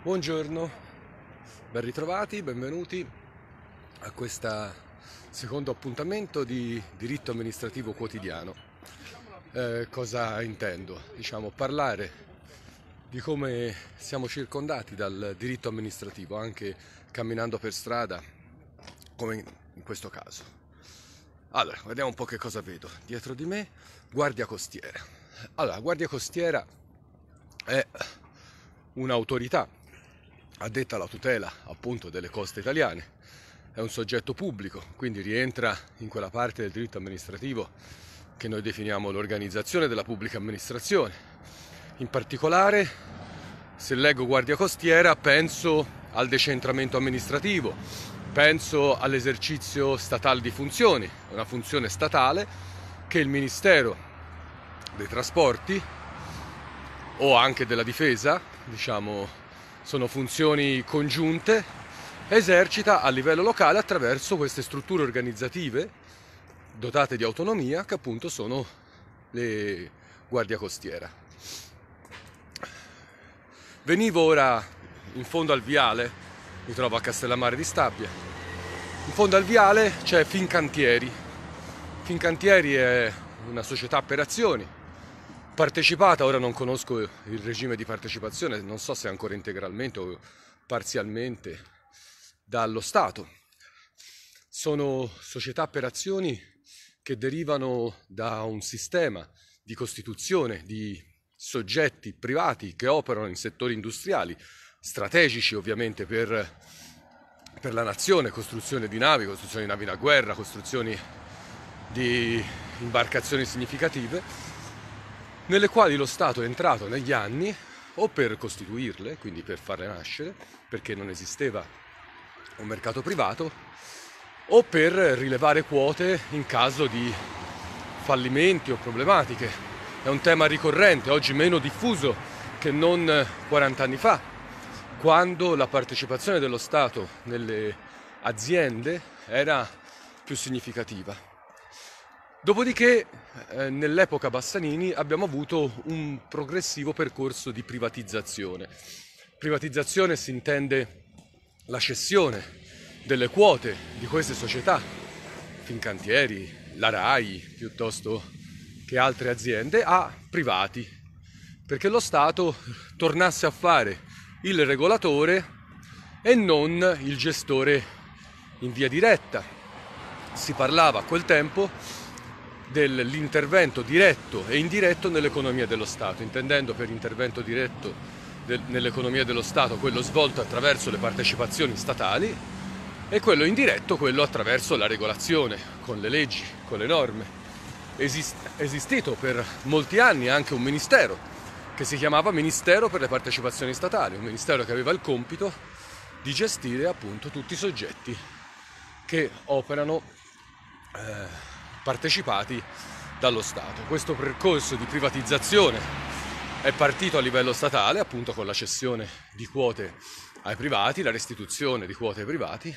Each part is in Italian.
Buongiorno, ben ritrovati, benvenuti a questo secondo appuntamento di diritto amministrativo quotidiano. Eh, cosa intendo? Diciamo parlare di come siamo circondati dal diritto amministrativo, anche camminando per strada, come in questo caso. Allora, vediamo un po' che cosa vedo. Dietro di me, guardia costiera. Allora, guardia costiera è un'autorità addetta alla tutela appunto delle coste italiane, è un soggetto pubblico, quindi rientra in quella parte del diritto amministrativo che noi definiamo l'organizzazione della pubblica amministrazione. In particolare, se leggo Guardia Costiera, penso al decentramento amministrativo, penso all'esercizio statale di funzioni, una funzione statale che il Ministero dei Trasporti o anche della Difesa, diciamo, sono funzioni congiunte, esercita a livello locale attraverso queste strutture organizzative dotate di autonomia che appunto sono le guardia costiera. Venivo ora in fondo al viale, mi trovo a Castellammare di Stabia. In fondo al viale c'è Fincantieri. Fincantieri è una società per azioni partecipata, ora non conosco il regime di partecipazione, non so se ancora integralmente o parzialmente dallo Stato. Sono società per azioni che derivano da un sistema di costituzione di soggetti privati che operano in settori industriali, strategici ovviamente per, per la nazione, costruzione di navi, costruzione di navi da guerra, costruzioni di imbarcazioni significative nelle quali lo Stato è entrato negli anni o per costituirle, quindi per farle nascere, perché non esisteva un mercato privato, o per rilevare quote in caso di fallimenti o problematiche. È un tema ricorrente, oggi meno diffuso che non 40 anni fa, quando la partecipazione dello Stato nelle aziende era più significativa. Dopodiché eh, nell'epoca Bassanini abbiamo avuto un progressivo percorso di privatizzazione. Privatizzazione si intende la cessione delle quote di queste società, Fincantieri, la RAI piuttosto che altre aziende, a privati, perché lo Stato tornasse a fare il regolatore e non il gestore in via diretta. Si parlava a quel tempo dell'intervento diretto e indiretto nell'economia dello Stato, intendendo per intervento diretto nell'economia dello Stato quello svolto attraverso le partecipazioni statali e quello indiretto quello attraverso la regolazione, con le leggi, con le norme. Esist, esistito per molti anni anche un ministero che si chiamava Ministero per le partecipazioni statali, un ministero che aveva il compito di gestire appunto tutti i soggetti che operano eh, partecipati dallo Stato. Questo percorso di privatizzazione è partito a livello statale appunto con la cessione di quote ai privati, la restituzione di quote ai privati,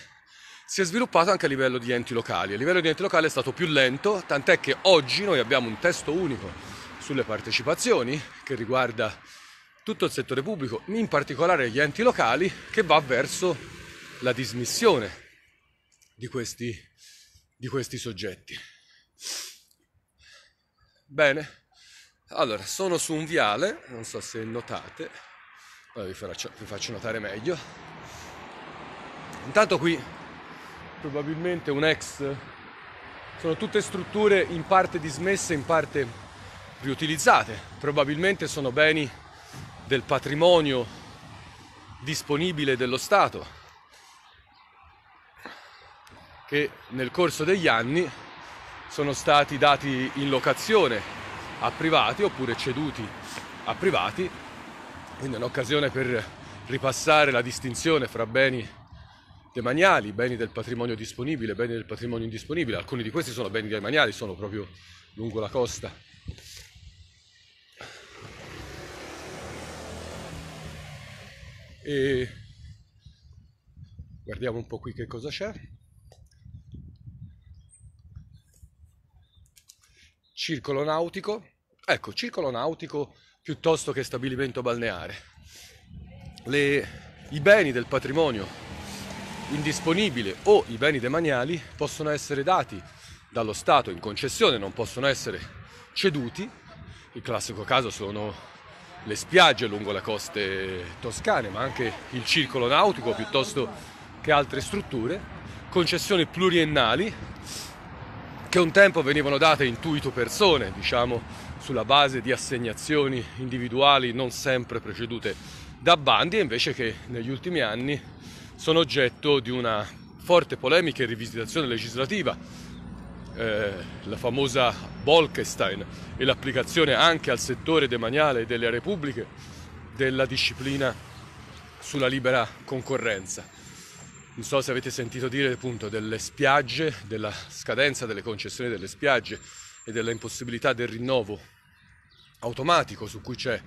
si è sviluppato anche a livello di enti locali. A livello di enti locali è stato più lento, tant'è che oggi noi abbiamo un testo unico sulle partecipazioni che riguarda tutto il settore pubblico, in particolare gli enti locali, che va verso la dismissione di questi, di questi soggetti. Bene, allora sono su un viale, non so se notate, poi vi faccio, vi faccio notare meglio. Intanto qui probabilmente un ex, sono tutte strutture in parte dismesse, in parte riutilizzate, probabilmente sono beni del patrimonio disponibile dello Stato che nel corso degli anni sono stati dati in locazione a privati oppure ceduti a privati, quindi è un'occasione per ripassare la distinzione fra beni demaniali, beni del patrimonio disponibile, beni del patrimonio indisponibile, alcuni di questi sono beni demaniali, sono proprio lungo la costa. E guardiamo un po' qui che cosa c'è. circolo nautico, ecco, circolo nautico piuttosto che stabilimento balneare. Le, I beni del patrimonio indisponibile o i beni demaniali possono essere dati dallo Stato in concessione, non possono essere ceduti. Il classico caso sono le spiagge lungo le coste toscane, ma anche il circolo nautico piuttosto che altre strutture, concessioni pluriennali che un tempo venivano date intuito persone, diciamo, sulla base di assegnazioni individuali non sempre precedute da bandi, e invece che negli ultimi anni sono oggetto di una forte polemica e rivisitazione legislativa. Eh, la famosa Bolkestein e l'applicazione anche al settore demaniale delle repubbliche della disciplina sulla libera concorrenza. Non so se avete sentito dire appunto delle spiagge, della scadenza delle concessioni delle spiagge e della impossibilità del rinnovo automatico su cui c'è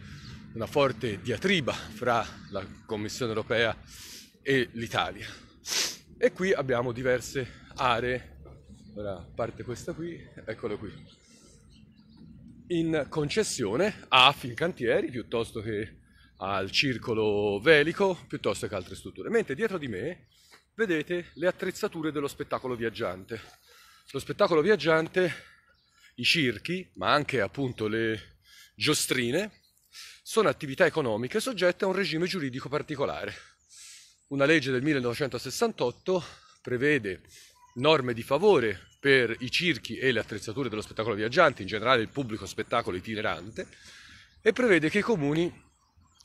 una forte diatriba fra la Commissione europea e l'Italia. E qui abbiamo diverse aree, ora a parte questa qui, eccolo qui, in concessione a Fincantieri piuttosto che al circolo velico, piuttosto che altre strutture. Mentre dietro di me vedete le attrezzature dello spettacolo viaggiante. Lo spettacolo viaggiante, i circhi, ma anche appunto le giostrine, sono attività economiche soggette a un regime giuridico particolare. Una legge del 1968 prevede norme di favore per i circhi e le attrezzature dello spettacolo viaggiante, in generale il pubblico spettacolo itinerante, e prevede che i comuni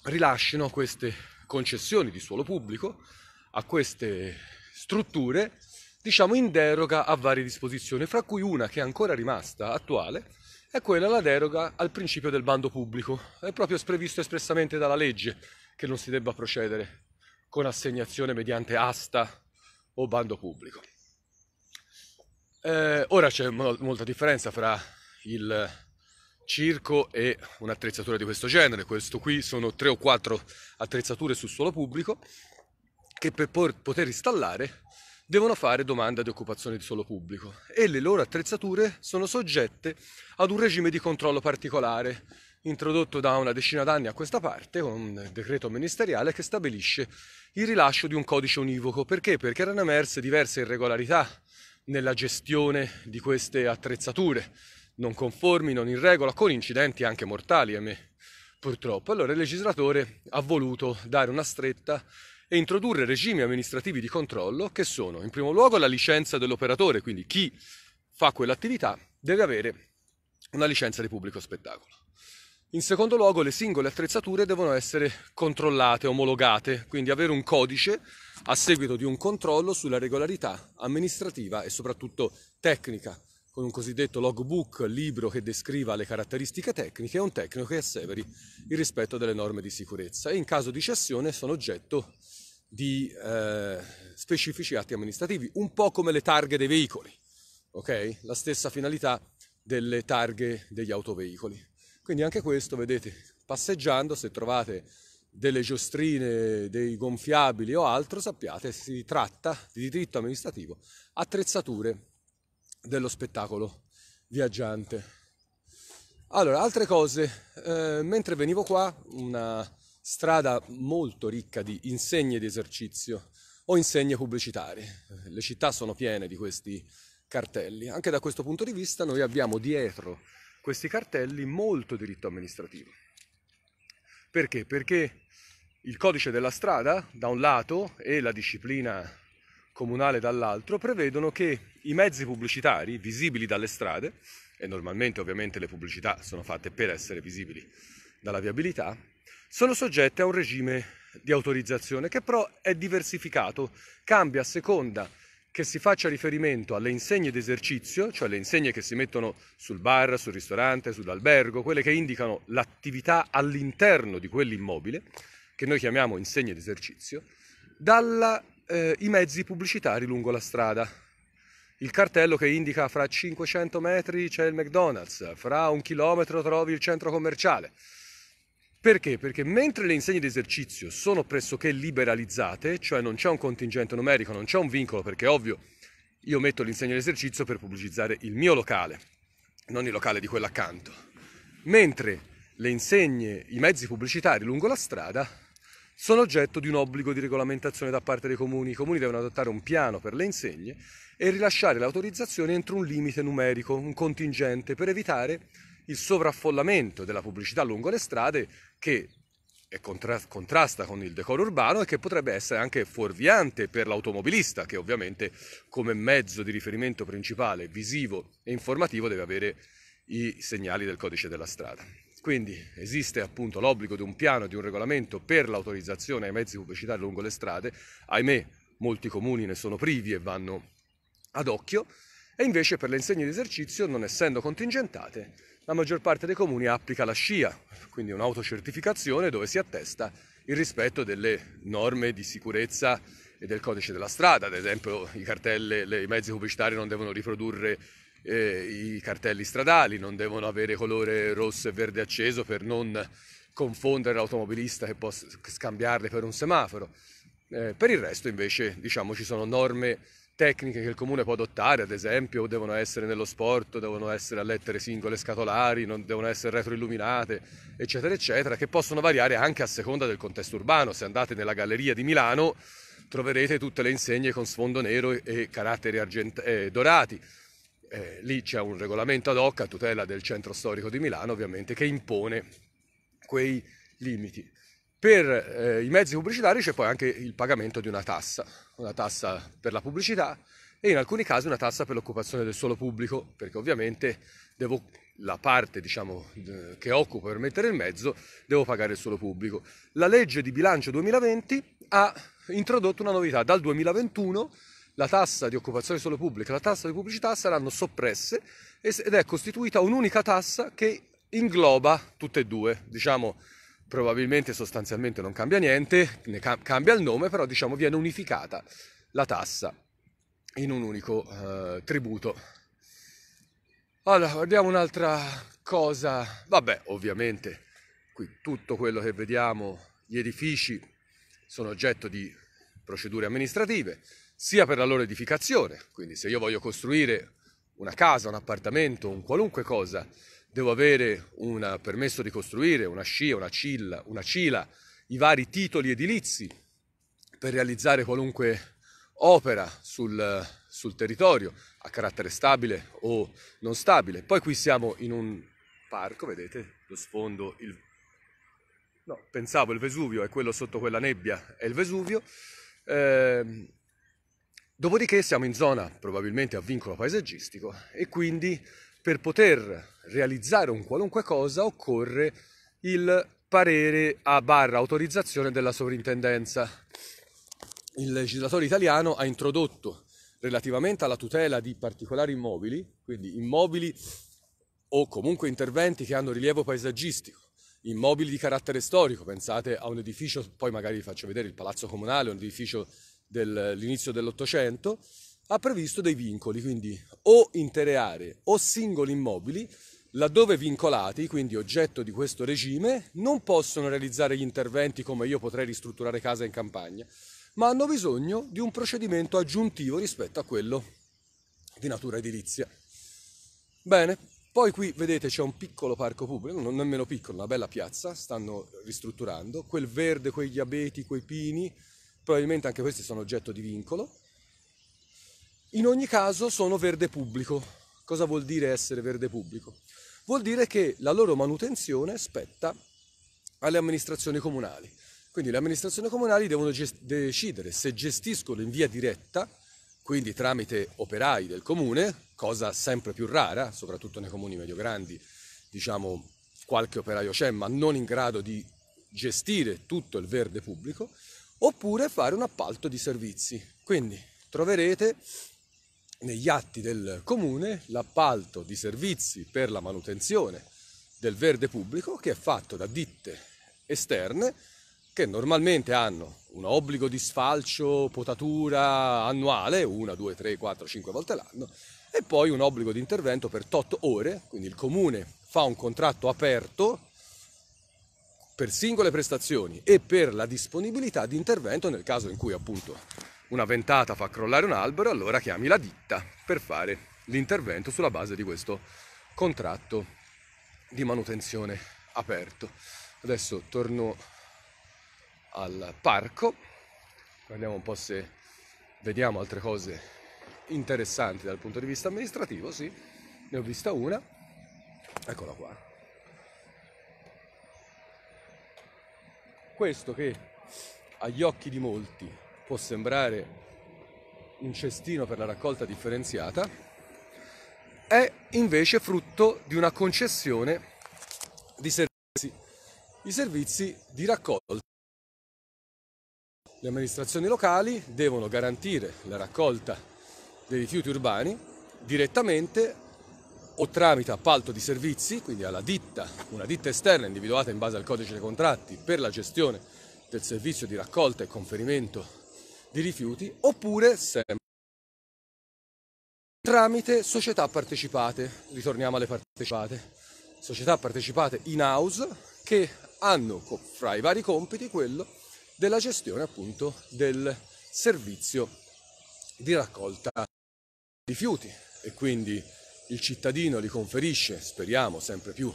rilasciano queste concessioni di suolo pubblico a queste strutture, diciamo in deroga a varie disposizioni, fra cui una che è ancora rimasta attuale, è quella la deroga al principio del bando pubblico. È proprio previsto espressamente dalla legge che non si debba procedere con assegnazione mediante asta o bando pubblico. Eh, ora c'è mo- molta differenza fra il circo e un'attrezzatura di questo genere. Questo qui sono tre o quattro attrezzature su suolo pubblico che per poter installare devono fare domanda di occupazione di suolo pubblico e le loro attrezzature sono soggette ad un regime di controllo particolare introdotto da una decina d'anni a questa parte con un decreto ministeriale che stabilisce il rilascio di un codice univoco. Perché? Perché erano emerse diverse irregolarità nella gestione di queste attrezzature, non conformi, non in regola, con incidenti anche mortali a me, purtroppo. Allora il legislatore ha voluto dare una stretta e introdurre regimi amministrativi di controllo che sono in primo luogo la licenza dell'operatore, quindi chi fa quell'attività deve avere una licenza di pubblico spettacolo. In secondo luogo le singole attrezzature devono essere controllate, omologate, quindi avere un codice a seguito di un controllo sulla regolarità amministrativa e soprattutto tecnica, con un cosiddetto logbook, libro che descriva le caratteristiche tecniche e un tecnico che asseveri il rispetto delle norme di sicurezza e in caso di cessione sono oggetto di di eh, specifici atti amministrativi, un po' come le targhe dei veicoli, ok? La stessa finalità delle targhe degli autoveicoli. Quindi anche questo, vedete, passeggiando, se trovate delle giostrine, dei gonfiabili o altro, sappiate, si tratta di diritto amministrativo, attrezzature dello spettacolo viaggiante. Allora, altre cose, eh, mentre venivo qua, una strada molto ricca di insegne di esercizio o insegne pubblicitarie. Le città sono piene di questi cartelli. Anche da questo punto di vista noi abbiamo dietro questi cartelli molto diritto amministrativo. Perché? Perché il codice della strada, da un lato, e la disciplina comunale dall'altro, prevedono che i mezzi pubblicitari visibili dalle strade, e normalmente ovviamente le pubblicità sono fatte per essere visibili dalla viabilità, sono soggette a un regime di autorizzazione che però è diversificato, cambia a seconda che si faccia riferimento alle insegne d'esercizio, cioè le insegne che si mettono sul bar, sul ristorante, sull'albergo, quelle che indicano l'attività all'interno di quell'immobile, che noi chiamiamo insegne d'esercizio, dai eh, mezzi pubblicitari lungo la strada. Il cartello che indica fra 500 metri c'è il McDonald's, fra un chilometro trovi il centro commerciale. Perché? Perché mentre le insegne di esercizio sono pressoché liberalizzate, cioè non c'è un contingente numerico, non c'è un vincolo, perché ovvio, io metto l'insegna di esercizio per pubblicizzare il mio locale, non il locale di quello accanto. Mentre le insegne, i mezzi pubblicitari lungo la strada sono oggetto di un obbligo di regolamentazione da parte dei comuni. I comuni devono adottare un piano per le insegne e rilasciare l'autorizzazione entro un limite numerico, un contingente, per evitare il sovraffollamento della pubblicità lungo le strade che contra- contrasta con il decoro urbano e che potrebbe essere anche fuorviante per l'automobilista che ovviamente come mezzo di riferimento principale visivo e informativo deve avere i segnali del codice della strada. Quindi esiste appunto l'obbligo di un piano, di un regolamento per l'autorizzazione ai mezzi pubblicitari lungo le strade, ahimè molti comuni ne sono privi e vanno ad occhio, e invece per le insegne di esercizio, non essendo contingentate, la maggior parte dei comuni applica la SCIA, quindi un'autocertificazione dove si attesta il rispetto delle norme di sicurezza e del codice della strada, ad esempio i cartelli, i mezzi pubblicitari non devono riprodurre eh, i cartelli stradali, non devono avere colore rosso e verde acceso per non confondere l'automobilista che può scambiarli per un semaforo. Eh, per il resto invece diciamo ci sono norme tecniche che il comune può adottare, ad esempio devono essere nello sport, devono essere a lettere singole scatolari, non devono essere retroilluminate, eccetera, eccetera, che possono variare anche a seconda del contesto urbano. Se andate nella galleria di Milano troverete tutte le insegne con sfondo nero e caratteri argent- eh, dorati. Eh, lì c'è un regolamento ad hoc a tutela del centro storico di Milano, ovviamente, che impone quei limiti. Per eh, i mezzi pubblicitari c'è poi anche il pagamento di una tassa, una tassa per la pubblicità e in alcuni casi una tassa per l'occupazione del suolo pubblico, perché ovviamente devo, la parte diciamo, che occupo per mettere il mezzo devo pagare il suolo pubblico. La legge di bilancio 2020 ha introdotto una novità, dal 2021 la tassa di occupazione del suolo pubblico e la tassa di pubblicità saranno soppresse ed è costituita un'unica tassa che ingloba tutte e due, diciamo probabilmente sostanzialmente non cambia niente, cam- cambia il nome, però diciamo viene unificata la tassa in un unico eh, tributo. Allora, guardiamo un'altra cosa. Vabbè, ovviamente qui tutto quello che vediamo, gli edifici sono oggetto di procedure amministrative, sia per la loro edificazione, quindi se io voglio costruire una casa, un appartamento, un qualunque cosa, devo avere un permesso di costruire, una scia, una cilla, una cila, i vari titoli edilizi per realizzare qualunque opera sul, sul territorio a carattere stabile o non stabile. Poi qui siamo in un parco, vedete lo sfondo, il... no, pensavo il Vesuvio, è quello sotto quella nebbia, è il Vesuvio. Eh, dopodiché siamo in zona probabilmente a vincolo paesaggistico e quindi per poter realizzare un qualunque cosa occorre il parere a barra autorizzazione della sovrintendenza. Il legislatore italiano ha introdotto relativamente alla tutela di particolari immobili, quindi immobili o comunque interventi che hanno rilievo paesaggistico, immobili di carattere storico, pensate a un edificio, poi magari vi faccio vedere il Palazzo Comunale, un edificio dell'inizio dell'Ottocento, ha previsto dei vincoli, quindi o intere aree o singoli immobili, laddove vincolati, quindi oggetto di questo regime, non possono realizzare gli interventi come io potrei ristrutturare casa in campagna, ma hanno bisogno di un procedimento aggiuntivo rispetto a quello di natura edilizia. Bene, poi qui vedete c'è un piccolo parco pubblico, non nemmeno piccolo, una bella piazza, stanno ristrutturando, quel verde, quegli abeti, quei pini, probabilmente anche questi sono oggetto di vincolo. In ogni caso sono verde pubblico. Cosa vuol dire essere verde pubblico? Vuol dire che la loro manutenzione spetta alle amministrazioni comunali. Quindi le amministrazioni comunali devono gest- decidere se gestiscono in via diretta, quindi tramite operai del comune, cosa sempre più rara, soprattutto nei comuni medio-grandi, diciamo qualche operaio c'è, ma non in grado di gestire tutto il verde pubblico, oppure fare un appalto di servizi. Quindi troverete negli atti del comune l'appalto di servizi per la manutenzione del verde pubblico che è fatto da ditte esterne che normalmente hanno un obbligo di sfalcio, potatura annuale, una, due, tre, quattro, cinque volte l'anno, e poi un obbligo di intervento per tot ore, quindi il comune fa un contratto aperto per singole prestazioni e per la disponibilità di intervento nel caso in cui appunto una ventata fa crollare un albero, allora chiami la ditta per fare l'intervento sulla base di questo contratto di manutenzione aperto. Adesso torno al parco, guardiamo un po' se vediamo altre cose interessanti dal punto di vista amministrativo, sì, ne ho vista una, eccola qua. Questo che agli occhi di molti può sembrare un cestino per la raccolta differenziata, è invece frutto di una concessione di servizi. I servizi di raccolta. Le amministrazioni locali devono garantire la raccolta dei rifiuti urbani direttamente o tramite appalto di servizi, quindi alla ditta, una ditta esterna individuata in base al codice dei contratti per la gestione del servizio di raccolta e conferimento di rifiuti oppure sempre tramite società partecipate, ritorniamo alle partecipate, società partecipate in house che hanno fra i vari compiti quello della gestione appunto del servizio di raccolta di rifiuti e quindi il cittadino li conferisce, speriamo sempre più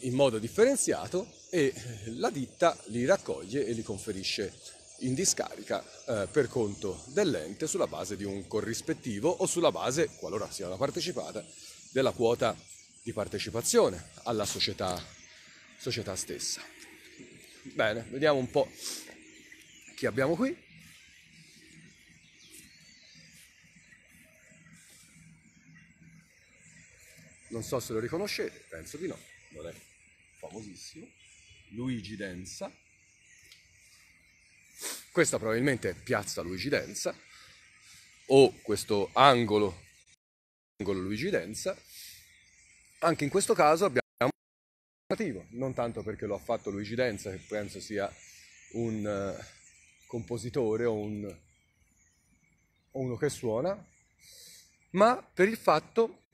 in modo differenziato e la ditta li raccoglie e li conferisce in discarica eh, per conto dell'ente sulla base di un corrispettivo o sulla base, qualora sia una partecipata, della quota di partecipazione alla società, società stessa. Bene, vediamo un po' chi abbiamo qui. Non so se lo riconoscete, penso di no, non è famosissimo. Luigi Densa, questa probabilmente è Piazza Luigidenza o questo angolo, angolo Luigidenza. Anche in questo caso abbiamo un non tanto perché lo ha fatto Luigi Denza, che penso sia un eh, compositore o, un, o, uno che suona, ma per il fatto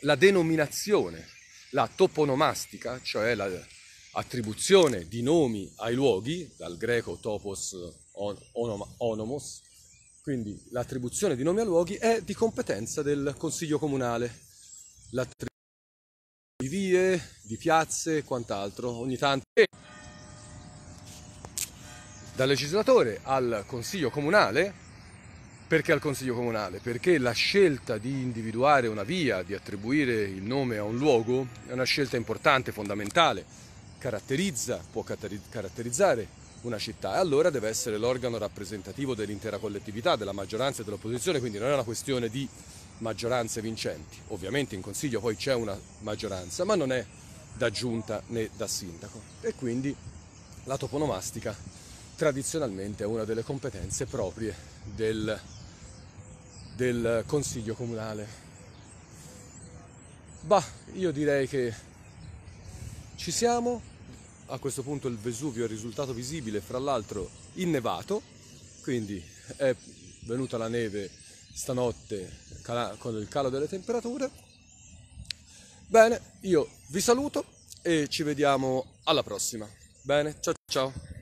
la denominazione, la toponomastica, cioè la, attribuzione di nomi ai luoghi, dal greco topos on, onomos, quindi l'attribuzione di nomi ai luoghi è di competenza del Consiglio Comunale. L'attribuzione di vie, di piazze e quant'altro, ogni tanto. Dal legislatore al Consiglio Comunale perché al Consiglio Comunale? Perché la scelta di individuare una via, di attribuire il nome a un luogo, è una scelta importante, fondamentale caratterizza, può caratterizzare una città e allora deve essere l'organo rappresentativo dell'intera collettività, della maggioranza e dell'opposizione, quindi non è una questione di maggioranze vincenti. Ovviamente in Consiglio poi c'è una maggioranza, ma non è da giunta né da sindaco e quindi la toponomastica tradizionalmente è una delle competenze proprie del, del Consiglio comunale. Bah, io direi che ci siamo, a questo punto il Vesuvio è risultato visibile, fra l'altro innevato, quindi è venuta la neve stanotte con il calo delle temperature. Bene, io vi saluto e ci vediamo alla prossima. Bene, ciao ciao.